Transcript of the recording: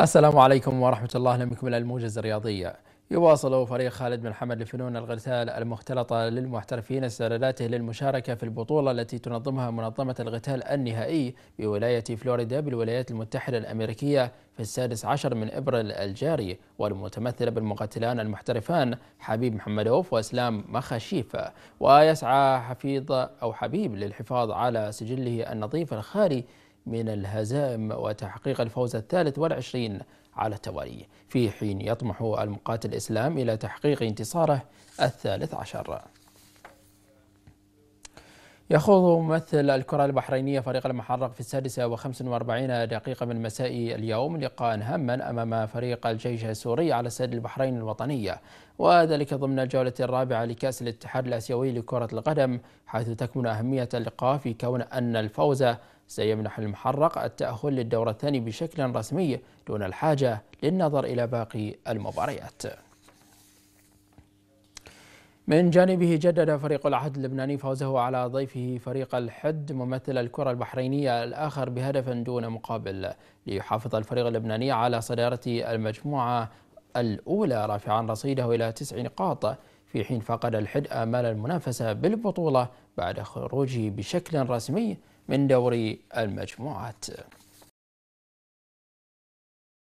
السلام عليكم ورحمة الله اهلا بكم الى الموجز الرياضية. يواصل فريق خالد بن حمد لفنون القتال المختلطة للمحترفين استعداداته للمشاركة في البطولة التي تنظمها منظمة القتال النهائي بولاية فلوريدا بالولايات المتحدة الأمريكية في السادس عشر من إبريل الجاري والمتمثلة بالمقاتلان المحترفان حبيب محمد أوف وإسلام مخاشيف ويسعى حفيظ أو حبيب للحفاظ على سجله النظيف الخالي من الهزائم وتحقيق الفوز الثالث والعشرين على التوالي في حين يطمح المقاتل الإسلام إلى تحقيق انتصاره الثالث عشر يخوض ممثل الكرة البحرينية فريق المحرق في السادسة وخمس واربعين دقيقة من مساء اليوم لقاء هاما أمام فريق الجيش السوري على سد البحرين الوطنية وذلك ضمن الجولة الرابعة لكأس الاتحاد الآسيوي لكرة القدم حيث تكمن أهمية اللقاء في كون أن الفوز سيمنح المحرق التأهل للدور الثاني بشكل رسمي دون الحاجة للنظر إلى باقي المباريات من جانبه جدد فريق العهد اللبناني فوزه على ضيفه فريق الحد ممثل الكرة البحرينية الآخر بهدف دون مقابل ليحافظ الفريق اللبناني على صدارة المجموعة الأولى رافعا رصيده إلى تسع نقاط في حين فقد الحد آمال المنافسة بالبطولة بعد خروجه بشكل رسمي من دوري المجموعات